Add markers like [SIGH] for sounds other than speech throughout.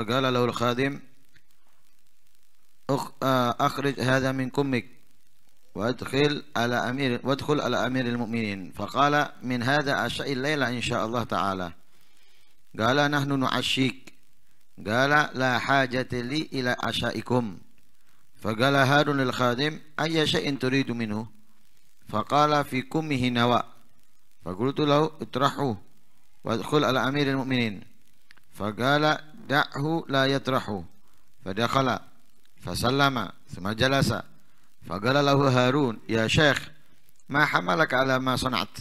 فقال له الخادم آه، أخرج هذا من كمك وادخل على أمير وادخل على أمير المؤمنين فقال من هذا عشاء الليلة إن شاء الله تعالى قال نحن نعشيك قال لا حاجة لي إلى عشائكم فقال هارون الخادم أي شيء تريد منه فقال في كمه نواء فقلت له اطرحوه وادخل على أمير المؤمنين فقال دعه لا يطرحه فدخل فسلم ثم جلس فقال له هارون يا شيخ ما حملك على ما صنعت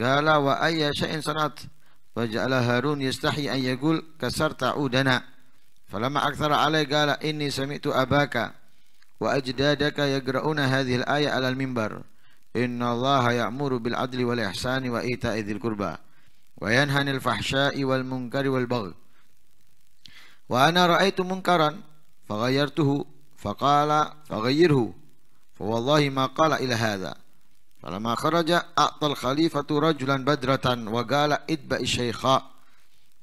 قال وأي شيء صنعت فجعل هارون يستحي أن يقول كسرت عودنا فلما أكثر عليه قال إني سمعت أباك وأجدادك يقرؤون هذه الآية على المنبر إن الله يأمر بالعدل والإحسان وإيتاء ذي القربى وينهى عن الفحشاء والمنكر والبغي وأنا رأيت منكرا فغيرته فقال فغيره فوالله ما قال إلى هذا فلما خرج أعطى الخليفة رجلا بدرة وقال اتبع الشيخاء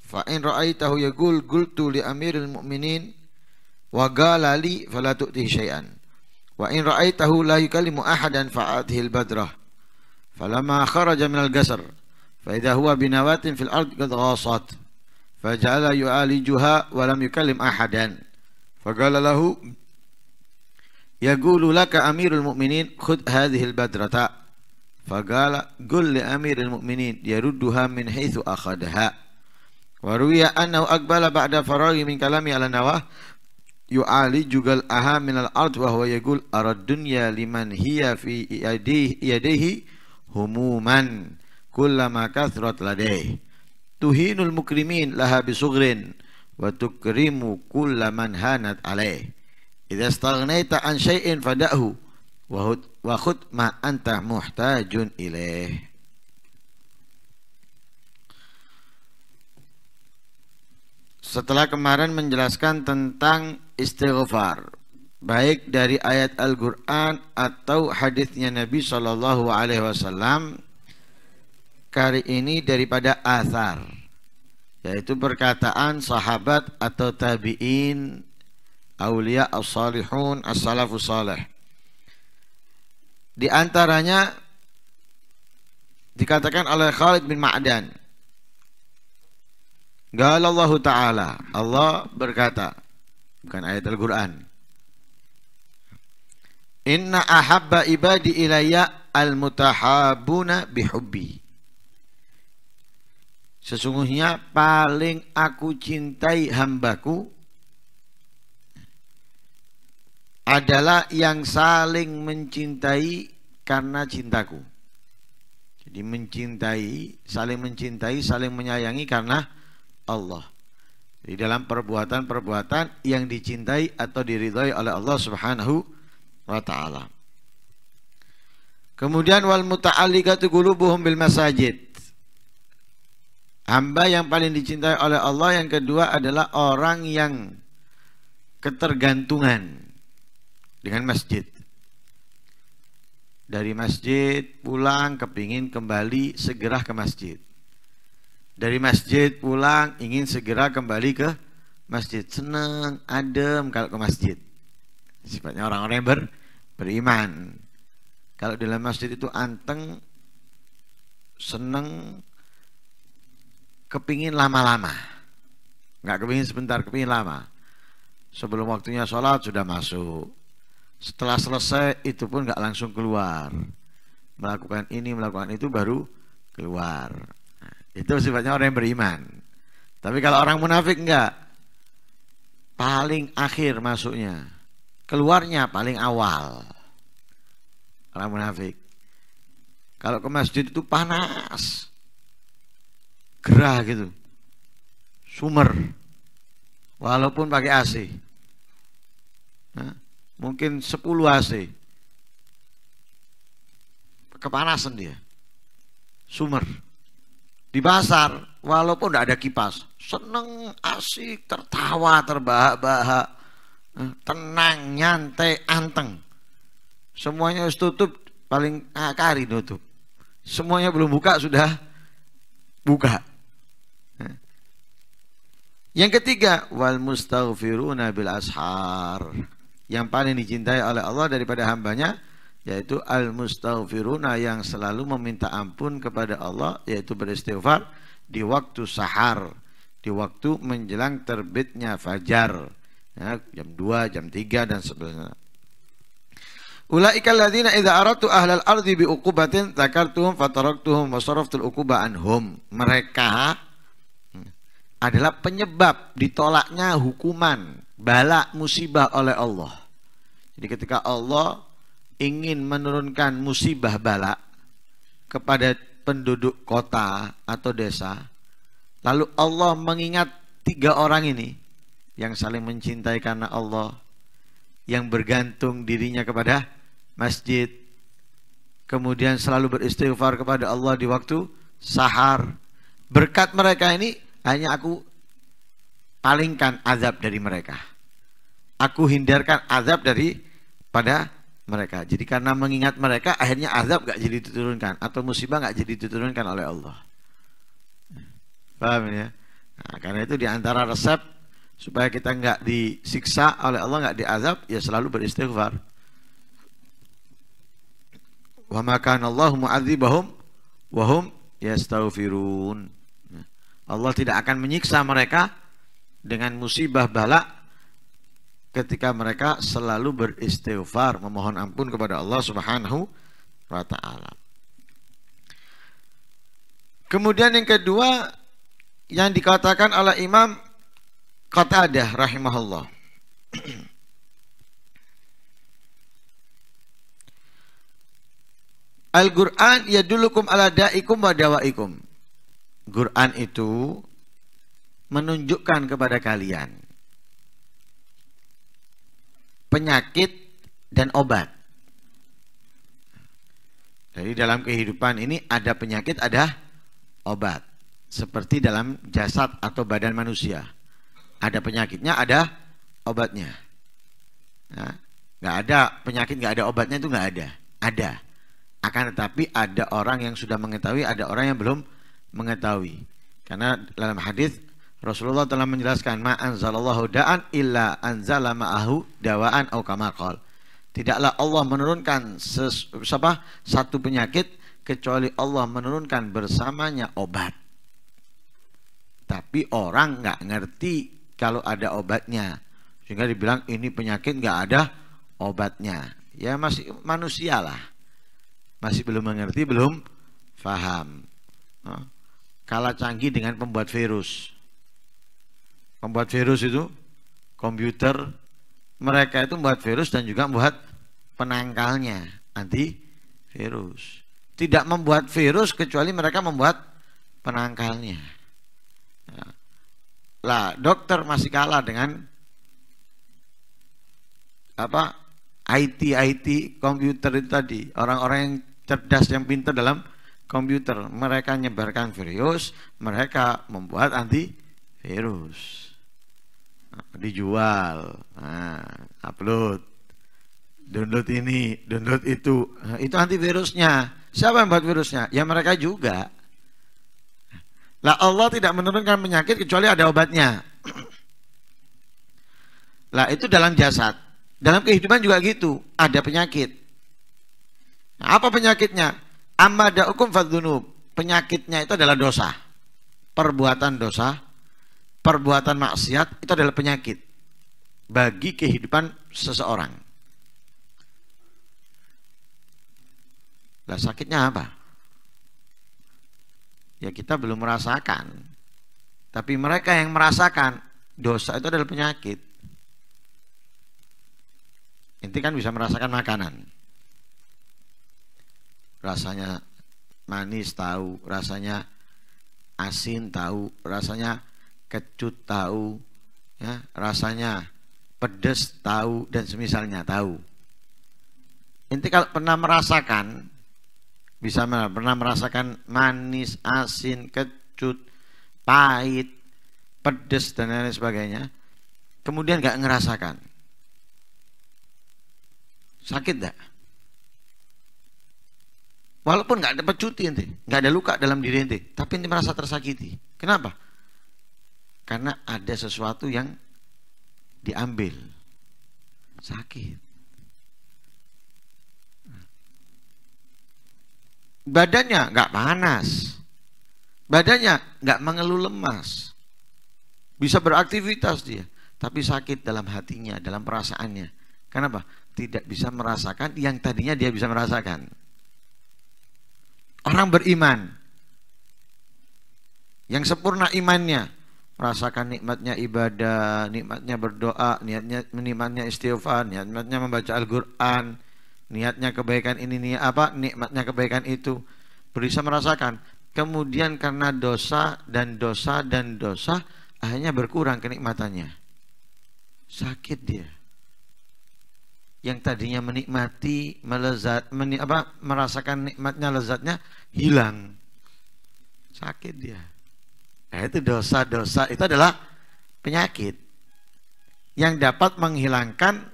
فإن رأيته يقول قلت لأمير المؤمنين وقال لي فلا تؤته شيئا وإن رأيته لا يكلم أحدا فآته البدرة فلما خرج من القصر فإذا هو بنواة في الأرض قد غاصت فجعل يعالجها ولم يكلم أحدا فقال له يقول لك أمير المؤمنين خذ هذه البدرة فقال قل لأمير المؤمنين يردها من حيث أخذها وروي أنه أقبل بعد فراغ من كلامه على نواه يعالج قلعها من الأرض وهو يقول أرى الدنيا لمن هي في يديه, يديه هموما كلما كثرت لديه tuhinul mukrimin laha bisugrin wa tukrimu kulla hanat alaih idza staghnaita an syai'in fadahu wa khud ma anta muhtajun ilaih Setelah kemarin menjelaskan tentang istighfar baik dari ayat Al-Qur'an atau hadisnya Nabi Shallallahu alaihi wasallam kali ini daripada asar yaitu perkataan sahabat atau tabi'in aulia as-salihun as-salafus salih di antaranya dikatakan oleh Khalid bin Ma'dan Gala Allah Ta'ala Allah berkata Bukan ayat Al-Quran Inna ahabba ibadi ilayya al-mutahabuna bihubbi Sesungguhnya paling aku cintai hambaku adalah yang saling mencintai karena cintaku. Jadi mencintai, saling mencintai, saling menyayangi karena Allah. Di dalam perbuatan-perbuatan yang dicintai atau diridhai oleh Allah Subhanahu wa taala. Kemudian wal muta'alliqatu qulubuhum bil masajid Hamba yang paling dicintai oleh Allah yang kedua adalah orang yang ketergantungan dengan masjid. Dari masjid pulang kepingin kembali segera ke masjid. Dari masjid pulang ingin segera kembali ke masjid. Senang, adem kalau ke masjid. Sifatnya orang-orang yang ber, beriman. Kalau di dalam masjid itu anteng, senang, kepingin lama-lama. Nggak kepingin sebentar, kepingin lama. Sebelum waktunya sholat sudah masuk. Setelah selesai itu pun nggak langsung keluar. Hmm. Melakukan ini, melakukan itu baru keluar. itu sifatnya orang yang beriman. Tapi kalau orang munafik enggak. Paling akhir masuknya. Keluarnya paling awal. Orang munafik. Kalau ke masjid itu panas gerah gitu sumer walaupun pakai AC nah, mungkin 10 AC kepanasan dia sumer di pasar walaupun tidak ada kipas seneng asik tertawa terbahak-bahak nah, tenang nyantai anteng semuanya harus tutup paling akari ah, tutup, semuanya belum buka sudah buka yang ketiga, wal mustaghfiruna bil ashar. Yang paling dicintai oleh Allah daripada hambanya yaitu al mustaghfiruna yang selalu meminta ampun kepada Allah yaitu beristighfar di waktu sahar, di waktu menjelang terbitnya fajar. Ya, jam 2, jam 3 dan sebagainya. Ulaikal ladzina idza aradtu ahlal ardi bi uqubatin dzakartuhum fataraktuhum wa saraftul uquba anhum. Mereka adalah penyebab ditolaknya hukuman, balak musibah oleh Allah. Jadi ketika Allah ingin menurunkan musibah balak kepada penduduk kota atau desa, lalu Allah mengingat tiga orang ini yang saling mencintai karena Allah, yang bergantung dirinya kepada masjid, kemudian selalu beristighfar kepada Allah di waktu sahar. Berkat mereka ini hanya aku palingkan azab dari mereka. Aku hindarkan azab dari pada mereka. Jadi karena mengingat mereka akhirnya azab gak jadi diturunkan atau musibah gak jadi diturunkan oleh Allah. Paham ya? Nah, karena itu diantara resep supaya kita nggak disiksa oleh Allah nggak diazab ya selalu beristighfar. Wa ma'kan kana Allah mu'adzibahum wa hum Allah tidak akan menyiksa mereka dengan musibah balak ketika mereka selalu beristighfar memohon ampun kepada Allah Subhanahu wa taala. Kemudian yang kedua yang dikatakan oleh Imam Qatadah rahimahullah. [CLEARS THROAT] Al-Qur'an ya kum ala da'ikum wa dawaikum. Quran itu menunjukkan kepada kalian penyakit dan obat. Jadi dalam kehidupan ini ada penyakit, ada obat. Seperti dalam jasad atau badan manusia. Ada penyakitnya, ada obatnya. Nah, nggak ada penyakit, gak ada obatnya itu gak ada. Ada. Akan tetapi ada orang yang sudah mengetahui, ada orang yang belum mengetahui. Karena dalam hadis Rasulullah telah menjelaskan ma anzalallahu da'an illa anzala ma'ahu dawaan au Tidaklah Allah menurunkan ses, apa, satu penyakit kecuali Allah menurunkan bersamanya obat. Tapi orang nggak ngerti kalau ada obatnya. Sehingga dibilang ini penyakit nggak ada obatnya. Ya masih manusialah. Masih belum mengerti, belum faham. Nah, kalah canggih dengan pembuat virus. Pembuat virus itu komputer, mereka itu membuat virus dan juga membuat penangkalnya virus. Tidak membuat virus kecuali mereka membuat penangkalnya. Ya. Lah, dokter masih kalah dengan apa IT IT komputer itu tadi orang-orang yang cerdas yang pintar dalam komputer. Mereka menyebarkan virus, mereka membuat antivirus. Nah, dijual, nah, upload, download ini, download itu. Nah, itu antivirusnya. Siapa yang buat virusnya? Ya mereka juga. Lah Allah tidak menurunkan penyakit kecuali ada obatnya. [CLEARS THROAT] Lah itu dalam jasad. Dalam kehidupan juga gitu, ada penyakit. Nah, apa penyakitnya? Amma da'ukum fadzunub. Penyakitnya itu adalah dosa. Perbuatan dosa, perbuatan maksiat itu adalah penyakit bagi kehidupan seseorang. Lah sakitnya apa? Ya kita belum merasakan. Tapi mereka yang merasakan dosa itu adalah penyakit. Inti kan bisa merasakan makanan rasanya manis tahu, rasanya asin tahu, rasanya kecut tahu, ya, rasanya pedes tahu dan semisalnya tahu. Inti kalau pernah merasakan bisa pernah merasakan manis, asin, kecut, pahit, pedes dan lain sebagainya. Kemudian gak ngerasakan. Sakit nggak? Walaupun nggak dapat cuti nanti, nggak ada luka dalam diri nanti, tapi nanti merasa tersakiti. Kenapa? Karena ada sesuatu yang diambil. Sakit. Badannya nggak panas. Badannya nggak mengeluh lemas. Bisa beraktivitas dia, tapi sakit dalam hatinya, dalam perasaannya. Kenapa? Tidak bisa merasakan yang tadinya dia bisa merasakan. Orang beriman yang sempurna imannya merasakan nikmatnya ibadah, nikmatnya berdoa, niatnya nikmatnya istighfar, niatnya membaca Al-Qur'an, niatnya kebaikan ini niat apa, nikmatnya kebaikan itu bisa merasakan. Kemudian karena dosa dan dosa dan dosa akhirnya berkurang kenikmatannya. Sakit dia yang tadinya menikmati melezat meni, apa merasakan nikmatnya lezatnya hilang sakit dia nah, itu dosa-dosa itu adalah penyakit yang dapat menghilangkan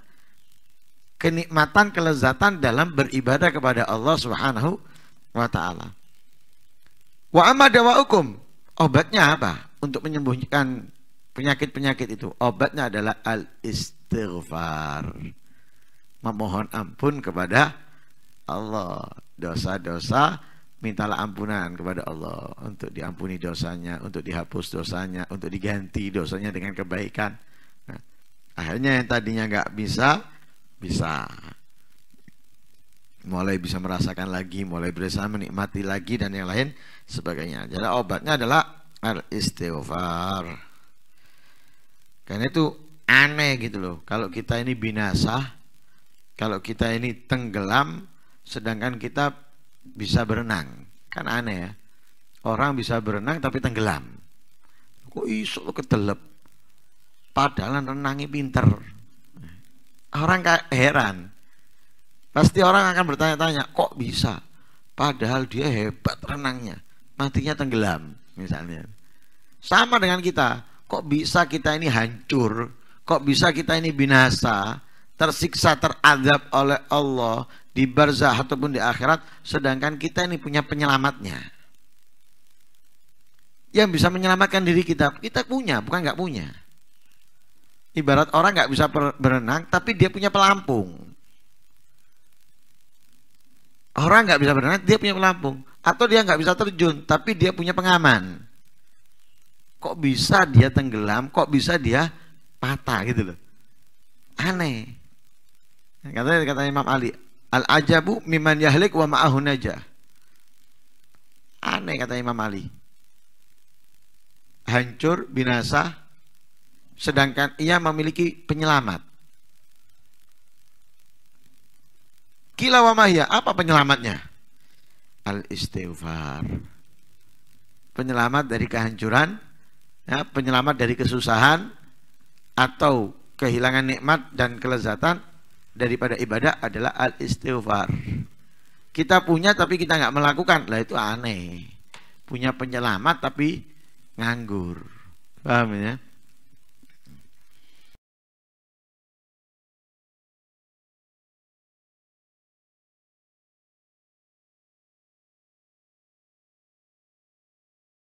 kenikmatan kelezatan dalam beribadah kepada Allah Subhanahu wa taala wa amma obatnya apa untuk menyembuhkan penyakit-penyakit itu obatnya adalah al istighfar memohon ampun kepada Allah. Dosa-dosa mintalah ampunan kepada Allah untuk diampuni dosanya, untuk dihapus dosanya, untuk diganti dosanya dengan kebaikan. Nah, akhirnya yang tadinya nggak bisa bisa mulai bisa merasakan lagi, mulai berusaha menikmati lagi dan yang lain sebagainya. Jadi obatnya adalah al istighfar. Karena itu aneh gitu loh. Kalau kita ini binasa, kalau kita ini tenggelam sedangkan kita bisa berenang. Kan aneh ya. Orang bisa berenang tapi tenggelam. Kok isu lo ketelep? Padahal renangnya pinter. Orang heran. Pasti orang akan bertanya-tanya, kok bisa? Padahal dia hebat renangnya. Matinya tenggelam misalnya. Sama dengan kita, kok bisa kita ini hancur? Kok bisa kita ini binasa? tersiksa teradab oleh Allah di barzah ataupun di akhirat sedangkan kita ini punya penyelamatnya yang bisa menyelamatkan diri kita kita punya bukan nggak punya ibarat orang nggak bisa berenang tapi dia punya pelampung orang nggak bisa berenang dia punya pelampung atau dia nggak bisa terjun tapi dia punya pengaman kok bisa dia tenggelam kok bisa dia patah gitu loh aneh Katanya kata Imam Ali, al ajabu miman yahlik wa ma'ahu najah. Aneh kata Imam Ali. Hancur, binasa, sedangkan ia memiliki penyelamat. Kila wa mahya, apa penyelamatnya? Al istighfar. Penyelamat dari kehancuran, ya, penyelamat dari kesusahan atau kehilangan nikmat dan kelezatan daripada ibadah adalah al istighfar. Kita punya tapi kita nggak melakukan, lah itu aneh. Punya penyelamat tapi nganggur. Paham ya?